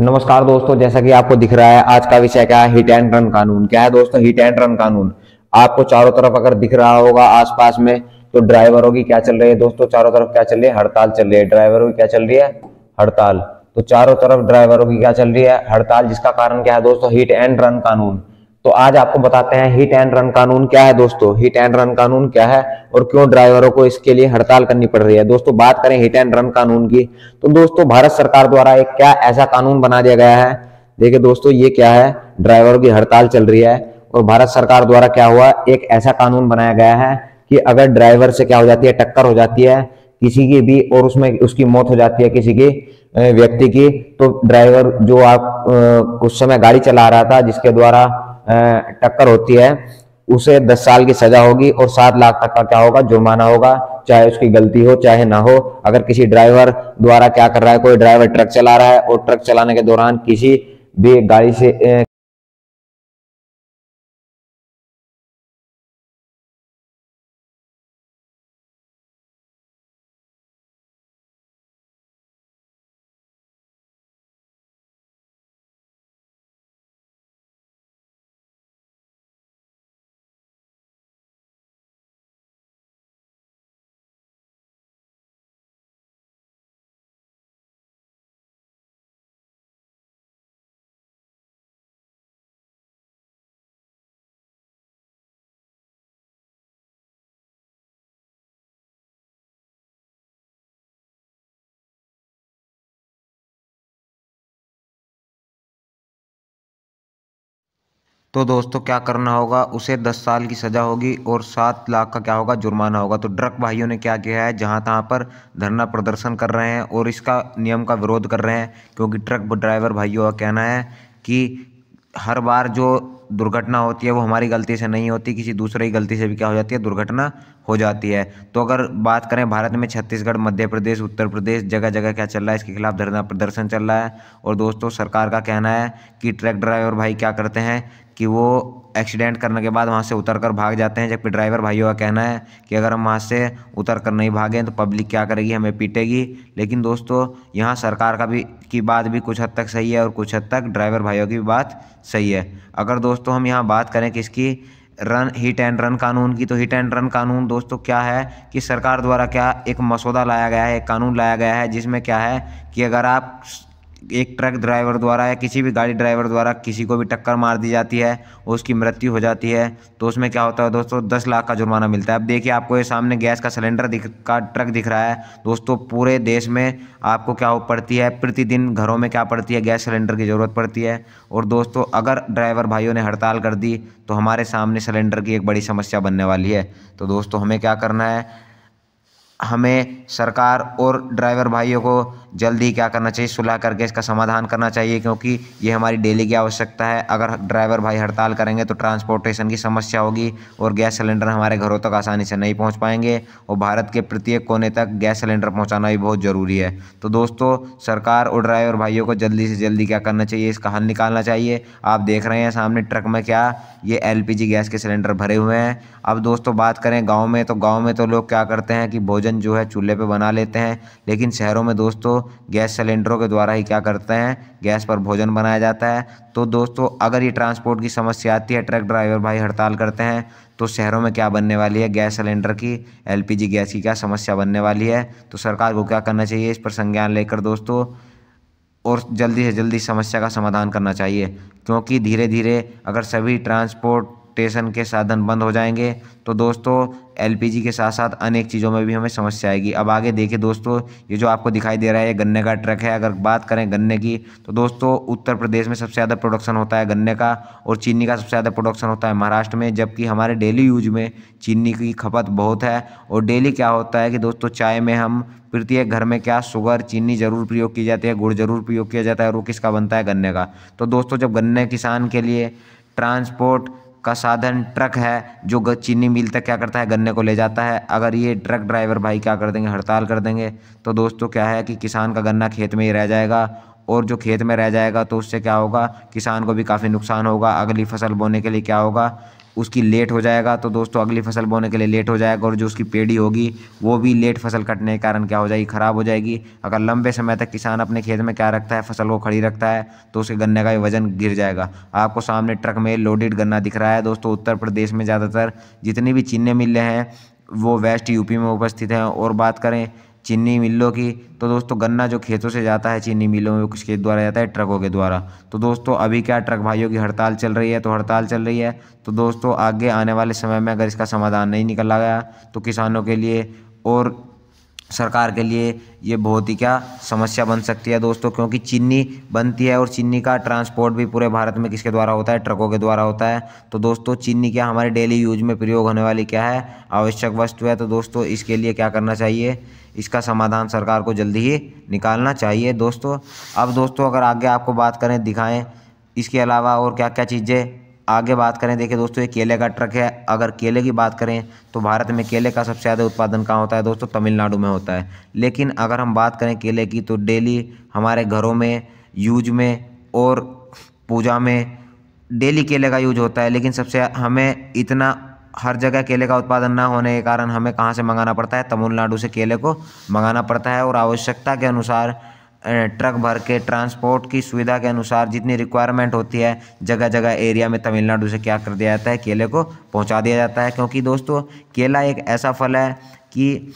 नमस्कार दोस्तों जैसा कि आपको दिख रहा है आज का विषय क्या है हिट एंड रन कानून क्या है दोस्तों हिट एंड रन कानून आपको चारों तरफ अगर दिख रहा होगा आसपास में तो ड्राइवरों की क्या चल रही है दोस्तों चारों तरफ क्या चल रही है हड़ताल चल रही है ड्राइवरों की क्या चल रही है हड़ताल तो चारों तरफ ड्राइवरों की क्या चल रही है हड़ताल जिसका कारण क्या है दोस्तों हिट एंड रन कानून तो आज आपको बताते हैं हिट एंड रन कानून क्या है दोस्तों हिट एंड रन कानून क्या है और क्यों ड्राइवरों को इसके लिए हड़ताल करनी पड़ रही है दोस्तों बात करें हिट एंड रन कानून की तो दोस्तों भारत सरकार द्वारा एक क्या ऐसा कानून बना दिया गया है देखिए दोस्तों ये क्या है ड्राइवरों की हड़ताल चल रही है और भारत सरकार द्वारा क्या हुआ एक ऐसा कानून बनाया गया है कि अगर ड्राइवर से क्या हो जाती है टक्कर हो जाती है किसी की भी और उसमें उसकी मौत हो जाती है किसी की व्यक्ति की तो ड्राइवर जो आप उस समय गाड़ी चला रहा था जिसके द्वारा टक्कर होती है उसे दस साल की सजा होगी और सात लाख तक का क्या होगा जुर्माना होगा चाहे उसकी गलती हो चाहे ना हो अगर किसी ड्राइवर द्वारा क्या कर रहा है कोई ड्राइवर ट्रक चला रहा है और ट्रक चलाने के दौरान किसी भी गाड़ी से तो दोस्तों क्या करना होगा उसे दस साल की सज़ा होगी और सात लाख का क्या होगा जुर्माना होगा तो ट्रक भाइयों ने क्या किया है जहाँ तहाँ पर धरना प्रदर्शन कर रहे हैं और इसका नियम का विरोध कर रहे हैं क्योंकि ट्रक ड्राइवर भाइयों का कहना है कि हर बार जो दुर्घटना होती है वो हमारी गलती से नहीं होती किसी दूसरे की गलती से भी क्या हो जाती है दुर्घटना हो जाती है तो अगर बात करें भारत में छत्तीसगढ़ मध्य प्रदेश उत्तर प्रदेश जगह जगह क्या चल रहा है इसके खिलाफ धरना प्रदर्शन चल रहा है और दोस्तों सरकार का कहना है कि ट्रक ड्राइवर भाई क्या करते हैं कि वो एक्सीडेंट करने के बाद वहाँ से उतर कर भाग जाते हैं जबकि ड्राइवर भाइयों का कहना है कि अगर हम वहाँ से उतर कर नहीं भागें तो पब्लिक क्या करेगी हमें पीटेगी लेकिन दोस्तों यहाँ सरकार का भी की बात भी कुछ हद तक सही है और कुछ हद तक ड्राइवर भाइयों की भी बात सही है अगर दोस्तों हम यहाँ बात करें किसकी रन हिट एंड रन कानून की तो हिट एंड रन कानून दोस्तों क्या है कि सरकार द्वारा क्या एक मसौदा लाया गया है एक कानून लाया गया है जिसमें क्या है कि अगर आप एक ट्रक ड्राइवर द्वारा या किसी भी गाड़ी ड्राइवर द्वारा किसी को भी टक्कर मार दी जाती है उसकी मृत्यु हो जाती है तो उसमें क्या होता है दोस्तों दस लाख का जुर्माना मिलता है अब देखिए आपको ये सामने गैस का सिलेंडर दिख का ट्रक दिख रहा है दोस्तों पूरे देश में आपको क्या हो पड़ती है प्रतिदिन घरों में क्या पड़ती है गैस सिलेंडर की ज़रूरत पड़ती है और दोस्तों अगर ड्राइवर भाइयों ने हड़ताल कर दी तो हमारे सामने सिलेंडर की एक बड़ी समस्या बनने वाली है तो दोस्तों हमें क्या करना है हमें सरकार और ड्राइवर भाइयों को जल्दी क्या करना चाहिए सुलह करके इसका समाधान करना चाहिए क्योंकि ये हमारी डेली की आवश्यकता है अगर ड्राइवर भाई हड़ताल करेंगे तो ट्रांसपोर्टेशन की समस्या होगी और गैस सिलेंडर हमारे घरों तक आसानी से नहीं पहुंच पाएंगे और भारत के प्रत्येक कोने तक गैस सिलेंडर पहुँचाना भी बहुत ज़रूरी है तो दोस्तों सरकार और ड्राइवर भाइयों को जल्दी से जल्दी क्या करना चाहिए इसका हल निकालना चाहिए आप देख रहे हैं सामने ट्रक में क्या ये एल गैस के सिलेंडर भरे हुए हैं अब दोस्तों बात करें गाँव में तो गाँव में तो लोग क्या करते हैं कि भोजन भोजन जो है चूल्हे पे बना लेते हैं लेकिन शहरों में दोस्तों गैस सिलेंडरों के द्वारा ही क्या करते हैं गैस पर भोजन बनाया जाता है तो दोस्तों अगर ये ट्रांसपोर्ट की समस्या आती है ट्रक ड्राइवर भाई हड़ताल करते हैं तो शहरों में क्या बनने वाली है गैस सिलेंडर की एलपीजी गैस की क्या समस्या बनने वाली है तो सरकार को क्या करना चाहिए इस पर संज्ञान लेकर दोस्तों और जल्दी से जल्दी समस्या का समाधान करना चाहिए क्योंकि धीरे धीरे अगर सभी ट्रांसपोर्ट ट्रांसपोर्टेशन के साधन बंद हो जाएंगे तो दोस्तों एलपीजी के साथ साथ अनेक चीज़ों में भी हमें समस्या आएगी अब आगे देखें दोस्तों ये जो आपको दिखाई दे रहा है गन्ने का ट्रक है अगर बात करें गन्ने की तो दोस्तों उत्तर प्रदेश में सबसे ज़्यादा प्रोडक्शन होता है गन्ने का और चीनी का सबसे ज़्यादा प्रोडक्शन होता है महाराष्ट्र में जबकि हमारे डेली यूज में चीनी की खपत बहुत है और डेली क्या होता है कि दोस्तों चाय में हम प्रत्येक घर में क्या शुगर चीनी ज़रूर प्रयोग की जाती है गुड़ ज़रूर प्रयोग किया जाता है और वो किसका बनता है गन्ने का तो दोस्तों जब गन्ने किसान के लिए ट्रांसपोर्ट का साधन ट्रक है जो चीनी मिल तक क्या करता है गन्ने को ले जाता है अगर ये ट्रक ड्राइवर भाई क्या कर देंगे हड़ताल कर देंगे तो दोस्तों क्या है कि किसान का गन्ना खेत में ही रह जाएगा और जो खेत में रह जाएगा तो उससे क्या होगा किसान को भी काफ़ी नुकसान होगा अगली फसल बोने के लिए क्या होगा उसकी लेट हो जाएगा तो दोस्तों अगली फसल बोने के लिए लेट हो जाएगा और जो उसकी पेड़ी होगी वो भी लेट फसल कटने के कारण क्या हो जाएगी ख़राब हो जाएगी अगर लंबे समय तक किसान अपने खेत में क्या रखता है फसल को खड़ी रखता है तो उसके गन्ने का वजन गिर जाएगा आपको सामने ट्रक में लोडेड गन्ना दिख रहा है दोस्तों उत्तर प्रदेश में ज़्यादातर जितनी भी चीनी मिले हैं वो वेस्ट यूपी में उपस्थित हैं और बात करें चीनी मिलों की तो दोस्तों गन्ना जो खेतों से जाता है चीनी मिलों में किसके द्वारा जाता है ट्रकों के द्वारा तो दोस्तों अभी क्या ट्रक भाइयों की हड़ताल चल रही है तो हड़ताल चल रही है तो दोस्तों आगे आने वाले समय में अगर इसका समाधान नहीं निकला गया तो किसानों के लिए और सरकार के लिए ये बहुत ही क्या समस्या बन सकती है दोस्तों क्योंकि चीनी बनती है और चीनी का ट्रांसपोर्ट भी पूरे भारत में किसके द्वारा होता है ट्रकों के द्वारा होता है तो दोस्तों चीनी क्या हमारे डेली यूज में प्रयोग होने वाली क्या है आवश्यक वस्तु है तो दोस्तों इसके लिए क्या करना चाहिए इसका समाधान सरकार को जल्दी ही निकालना चाहिए दोस्तों अब दोस्तों अगर आगे आपको बात करें दिखाएँ इसके अलावा और क्या क्या चीज़ें आगे बात करें देखिए दोस्तों ये केले का ट्रक है अगर केले की बात करें तो भारत में केले का सबसे ज़्यादा उत्पादन कहाँ होता है दोस्तों तमिलनाडु में होता है लेकिन अगर हम बात करें केले की तो डेली हमारे घरों में यूज में और पूजा में डेली केले का यूज होता है लेकिन सबसे हमें इतना हर जगह केले का उत्पादन ना होने के कारण हमें कहाँ से मंगाना पड़ता है तमिलनाडु से केले को मंगाना पड़ता है और आवश्यकता के अनुसार ट्रक भर के ट्रांसपोर्ट की सुविधा के अनुसार जितनी रिक्वायरमेंट होती है जगह जगह एरिया में तमिलनाडु से क्या कर दिया जाता है केले को पहुंचा दिया जाता है क्योंकि दोस्तों केला एक ऐसा फल है कि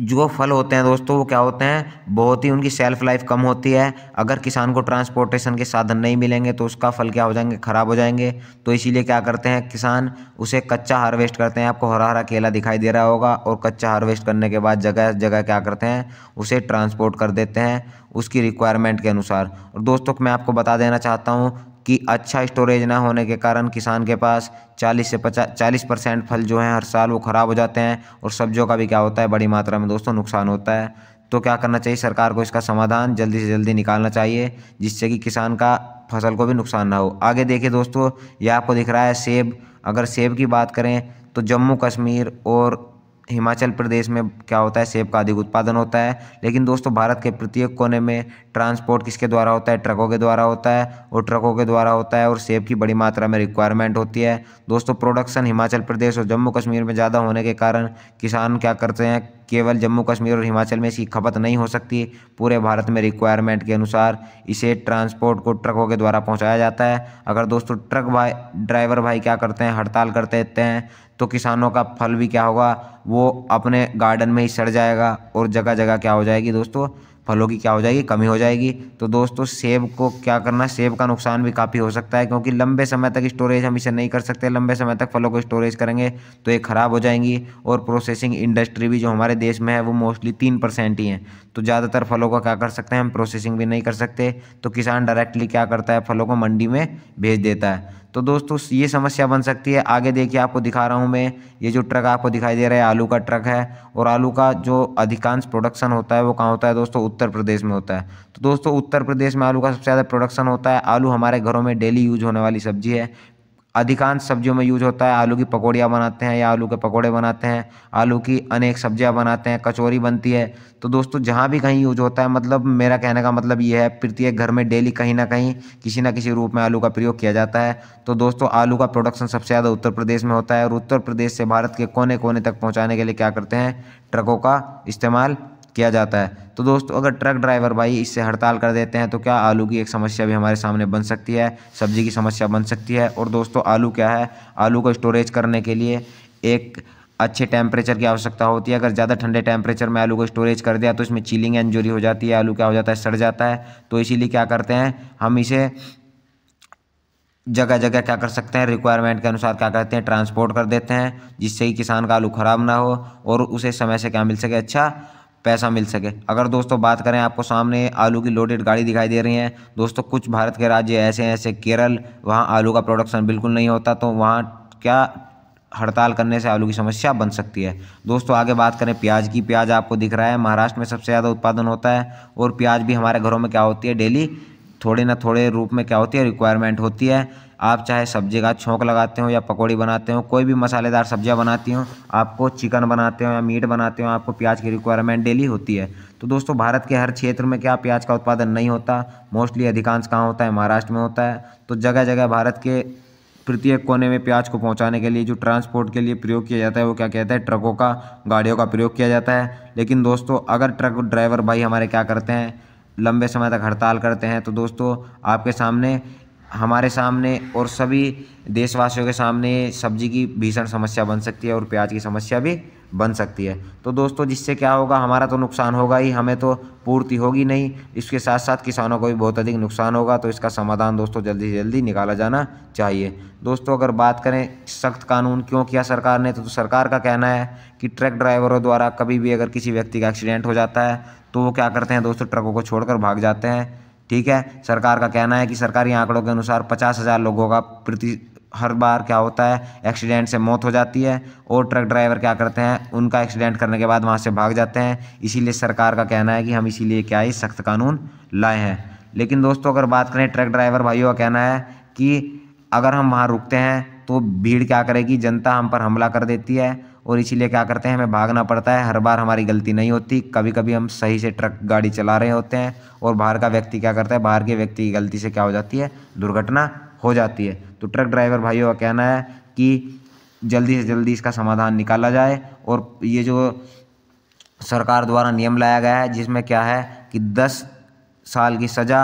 जो फल होते हैं दोस्तों वो क्या होते हैं बहुत ही उनकी सेल्फ लाइफ कम होती है अगर किसान को ट्रांसपोर्टेशन के साधन नहीं मिलेंगे तो उसका फल क्या हो जाएंगे ख़राब हो जाएंगे तो इसीलिए क्या करते हैं किसान उसे कच्चा हार्वेस्ट करते हैं आपको हरा हरा केला दिखाई दे रहा होगा और कच्चा हार्वेस्ट करने के बाद जगह जगह क्या करते हैं उसे ट्रांसपोर्ट कर देते हैं उसकी रिक्वायरमेंट के अनुसार और दोस्तों मैं आपको बता देना चाहता हूँ कि अच्छा स्टोरेज ना होने के कारण किसान के पास 40 से पचास चालीस परसेंट फल जो हैं हर साल वो ख़राब हो जाते हैं और सब्जियों का भी क्या होता है बड़ी मात्रा में दोस्तों नुकसान होता है तो क्या करना चाहिए सरकार को इसका समाधान जल्दी से जल्दी निकालना चाहिए जिससे कि किसान का फसल को भी नुकसान ना हो आगे देखिए दोस्तों ये आपको दिख रहा है सेब अगर सेब की बात करें तो जम्मू कश्मीर और हिमाचल प्रदेश में क्या होता है सेब का अधिक उत्पादन होता है लेकिन दोस्तों भारत के प्रत्येक कोने में ट्रांसपोर्ट किसके द्वारा होता है ट्रकों के द्वारा होता है और ट्रकों के द्वारा होता है और सेब की बड़ी मात्रा में रिक्वायरमेंट होती है दोस्तों प्रोडक्शन हिमाचल प्रदेश और जम्मू कश्मीर में ज़्यादा होने के कारण किसान क्या करते हैं केवल जम्मू कश्मीर और हिमाचल में इसकी खपत नहीं हो सकती पूरे भारत में रिक्वायरमेंट के अनुसार इसे ट्रांसपोर्ट को ट्रकों के द्वारा पहुँचाया जाता है अगर दोस्तों ट्रक भाई ड्राइवर भाई क्या करते हैं हड़ताल करते रहते हैं तो किसानों का फल भी क्या होगा वो अपने गार्डन में ही सड़ जाएगा और जगह जगह क्या हो जाएगी दोस्तों फलों की क्या हो जाएगी कमी हो जाएगी तो दोस्तों सेब को क्या करना सेब का नुकसान भी काफ़ी हो सकता है क्योंकि लंबे समय तक स्टोरेज हम इसे नहीं कर सकते लंबे समय तक फलों को स्टोरेज करेंगे तो ये ख़राब हो जाएंगी और प्रोसेसिंग इंडस्ट्री भी जो हमारे देश में है वो मोस्टली तीन परसेंट ही है तो ज़्यादातर फलों का क्या कर सकते हैं हम प्रोसेसिंग भी नहीं कर सकते तो किसान डायरेक्टली क्या करता है फलों को मंडी में भेज देता है तो दोस्तों ये समस्या बन सकती है आगे देखिए आपको दिखा रहा हूँ मैं ये जो ट्रक आपको दिखाई दे रहा है आलू का ट्रक है और आलू का जो अधिकांश प्रोडक्शन होता है वो कहाँ होता है दोस्तों उत्तर प्रदेश में होता है तो दोस्तों उत्तर प्रदेश में आलू का सबसे ज़्यादा प्रोडक्शन होता है आलू हमारे घरों में डेली यूज होने वाली सब्जी है अधिकांश सब्जियों में यूज होता है आलू की पकौड़ियाँ बनाते हैं या आलू के पकौड़े बनाते हैं आलू की अनेक सब्जियाँ बनाते हैं कचौरी बनती है तो दोस्तों जहाँ भी कहीं यूज होता है मतलब मेरा कहने का मतलब ये है प्रत्येक घर में डेली कहीं ना कहीं किसी ना किसी रूप में आलू का प्रयोग किया जाता है तो दोस्तों आलू का प्रोडक्शन सबसे ज़्यादा उत्तर प्रदेश में होता है और उत्तर प्रदेश से भारत के कोने कोने तक पहुँचाने के लिए क्या करते हैं ट्रकों का इस्तेमाल किया जाता है तो दोस्तों अगर ट्रक ड्राइवर भाई इससे हड़ताल कर देते हैं तो क्या आलू की एक समस्या भी हमारे सामने बन सकती है सब्जी की समस्या बन सकती है और दोस्तों आलू क्या है आलू को स्टोरेज करने के लिए एक अच्छे टेम्परेचर की आवश्यकता होती है अगर ज़्यादा ठंडे टेम्परेचर में आलू को स्टोरेज कर दिया तो इसमें चीलिंग इंजरी हो जाती है आलू क्या हो जाता है सड़ जाता है तो इसीलिए क्या करते हैं हम इसे जगह जगह क्या कर सकते हैं रिक्वायरमेंट के अनुसार क्या करते हैं ट्रांसपोर्ट कर देते हैं जिससे कि किसान का आलू ख़राब ना हो और उसे समय से क्या मिल सके अच्छा पैसा मिल सके अगर दोस्तों बात करें आपको सामने आलू की लोडेड गाड़ी दिखाई दे रही है दोस्तों कुछ भारत के राज्य ऐसे हैं ऐसे केरल वहाँ आलू का प्रोडक्शन बिल्कुल नहीं होता तो वहाँ क्या हड़ताल करने से आलू की समस्या बन सकती है दोस्तों आगे बात करें प्याज की प्याज आपको दिख रहा है महाराष्ट्र में सबसे ज़्यादा उत्पादन होता है और प्याज भी हमारे घरों में क्या होती है डेली थोड़े ना थोड़े रूप में क्या होती है रिक्वायरमेंट होती है आप चाहे सब्जी का छोंक लगाते हो या पकौड़ी बनाते हो कोई भी मसालेदार सब्जियाँ बनाती हूँ आपको चिकन बनाते हो या मीट बनाते हो आपको प्याज की रिक्वायरमेंट डेली होती है तो दोस्तों भारत के हर क्षेत्र में क्या प्याज का उत्पादन नहीं होता मोस्टली अधिकांश कहाँ होता है महाराष्ट्र में होता है तो जगह जगह भारत के प्रत्येक कोने में प्याज को पहुंचाने के लिए जो ट्रांसपोर्ट के लिए प्रयोग किया जाता है वो क्या कहता है ट्रकों का गाड़ियों का प्रयोग किया जाता है लेकिन दोस्तों अगर ट्रक ड्राइवर भाई हमारे क्या करते हैं लंबे समय तक हड़ताल करते हैं तो दोस्तों आपके सामने हमारे सामने और सभी देशवासियों के सामने सब्जी की भीषण समस्या बन सकती है और प्याज की समस्या भी बन सकती है तो दोस्तों जिससे क्या होगा हमारा तो नुकसान होगा ही हमें तो पूर्ति होगी नहीं इसके साथ साथ किसानों को भी बहुत अधिक नुकसान होगा तो इसका समाधान दोस्तों जल्दी से जल्दी निकाला जाना चाहिए दोस्तों अगर बात करें सख्त कानून क्यों किया सरकार ने तो, तो सरकार का कहना है कि ट्रक ड्राइवरों द्वारा कभी भी अगर किसी व्यक्ति का एक्सीडेंट हो जाता है तो वो क्या करते हैं दोस्तों ट्रकों को छोड़कर भाग जाते हैं ठीक है सरकार का कहना है कि सरकारी आंकड़ों के अनुसार पचास हज़ार लोगों का प्रति हर बार क्या होता है एक्सीडेंट से मौत हो जाती है और ट्रक ड्राइवर क्या करते हैं उनका एक्सीडेंट करने के बाद वहाँ से भाग जाते हैं इसीलिए सरकार का कहना है कि हम इसीलिए क्या ही सख्त कानून लाए हैं लेकिन दोस्तों अगर बात करें ट्रक ड्राइवर भाइयों का कहना है कि अगर हम वहाँ रुकते हैं तो भीड़ क्या करेगी जनता हम पर हमला कर देती है और इसीलिए क्या करते हैं हमें भागना पड़ता है हर बार हमारी गलती नहीं होती कभी कभी हम सही से ट्रक गाड़ी चला रहे होते हैं और बाहर का व्यक्ति क्या करता है बाहर के व्यक्ति की गलती से क्या हो जाती है दुर्घटना हो जाती है तो ट्रक ड्राइवर भाइयों का कहना है कि जल्दी से जल्दी इसका समाधान निकाला जाए और ये जो सरकार द्वारा नियम लाया गया है जिसमें क्या है कि दस साल की सज़ा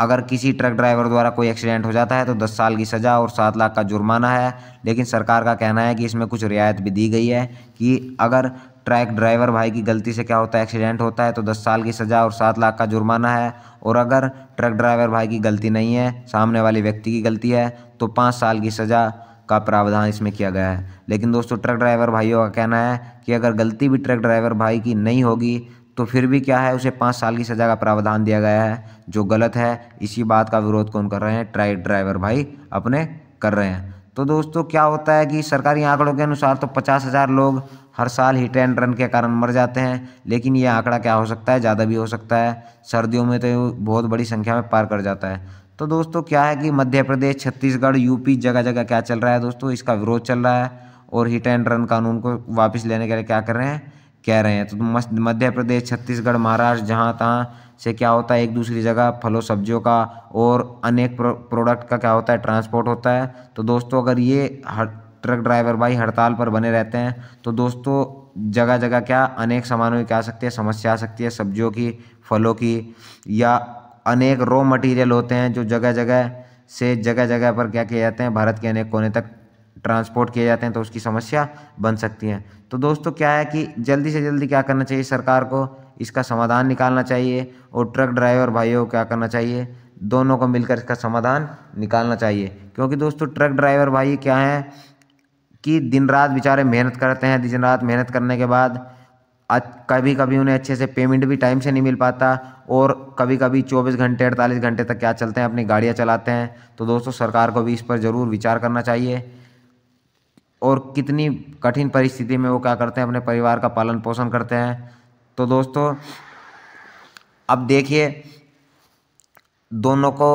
अगर किसी ट्रक ड्राइवर द्वारा कोई एक्सीडेंट हो जाता है तो दस साल की सज़ा और सात लाख का जुर्माना है लेकिन सरकार का कहना है कि इसमें कुछ रियायत भी दी गई है कि अगर ट्रैक ड्राइवर भाई की गलती से क्या होता है एक्सीडेंट होता है तो दस साल की सज़ा और सात लाख का जुर्माना है और अगर ट्रक ड्राइवर भाई की गलती नहीं है सामने वाले व्यक्ति की गलती है तो पाँच साल की सज़ा का प्रावधान इसमें किया गया है लेकिन दोस्तों ट्रक ड्राइवर भाइयों का कहना है कि अगर गलती भी ट्रक ड्राइवर भाई की नहीं होगी तो फिर भी क्या है उसे पाँच साल की सज़ा का प्रावधान दिया गया है जो गलत है इसी बात का विरोध कौन कर रहे हैं ट्राइक ड्राइवर भाई अपने कर रहे हैं तो दोस्तों क्या होता है कि सरकारी आंकड़ों के अनुसार तो पचास हज़ार लोग हर साल हिट एंड रन के कारण मर जाते हैं लेकिन ये आंकड़ा क्या हो सकता है ज़्यादा भी हो सकता है सर्दियों में तो बहुत बड़ी संख्या में पार कर जाता है तो दोस्तों क्या है कि मध्य प्रदेश छत्तीसगढ़ यूपी जगह जगह क्या चल रहा है दोस्तों इसका विरोध चल रहा है और हिट एंड रन कानून को वापस लेने के लिए क्या कर रहे हैं कह रहे हैं तो मध्य प्रदेश छत्तीसगढ़ महाराष्ट्र जहाँ तहाँ से क्या होता है एक दूसरी जगह फलों सब्जियों का और अनेक प्रोडक्ट का क्या होता है ट्रांसपोर्ट होता है तो दोस्तों अगर ये ट्रक ड्राइवर भाई हड़ताल पर बने रहते हैं तो दोस्तों जगह जगह क्या अनेक सामानों की क्या आ सकती है समस्या आ सकती है सब्जियों की फलों की या अनेक रॉ मटेरियल होते हैं जो जगह जगह से जगह जगह पर क्या किए जाते हैं भारत के अनेक कोने तक ट्रांसपोर्ट किए जाते हैं तो उसकी समस्या बन सकती है तो दोस्तों क्या है कि जल्दी से जल्दी क्या करना चाहिए सरकार को इसका समाधान निकालना चाहिए और ट्रक ड्राइवर भाइयों को क्या करना चाहिए दोनों को मिलकर इसका समाधान निकालना चाहिए क्योंकि दोस्तों ट्रक ड्राइवर भाई क्या हैं कि दिन रात बेचारे मेहनत करते हैं दिन रात मेहनत करने के बाद आज कभी कभी उन्हें अच्छे से पेमेंट भी टाइम से नहीं मिल पाता और कभी कभी 24 घंटे 48 घंटे तक क्या चलते हैं अपनी गाड़ियाँ चलाते हैं तो दोस्तों सरकार को भी इस पर ज़रूर विचार करना चाहिए और कितनी कठिन परिस्थिति में वो क्या करते हैं अपने परिवार का पालन पोषण करते हैं तो दोस्तों अब देखिए दोनों को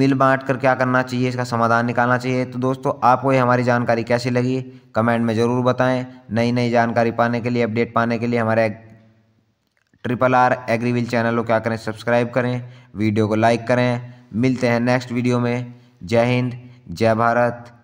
मिल बांट कर क्या करना चाहिए इसका समाधान निकालना चाहिए तो दोस्तों आपको ये हमारी जानकारी कैसी लगी कमेंट में ज़रूर बताएं नई नई जानकारी पाने के लिए अपडेट पाने के लिए हमारे ट्रिपल आर एग्रीविल चैनल को क्या करें सब्सक्राइब करें वीडियो को लाइक करें मिलते हैं नेक्स्ट वीडियो में जय हिंद जय भारत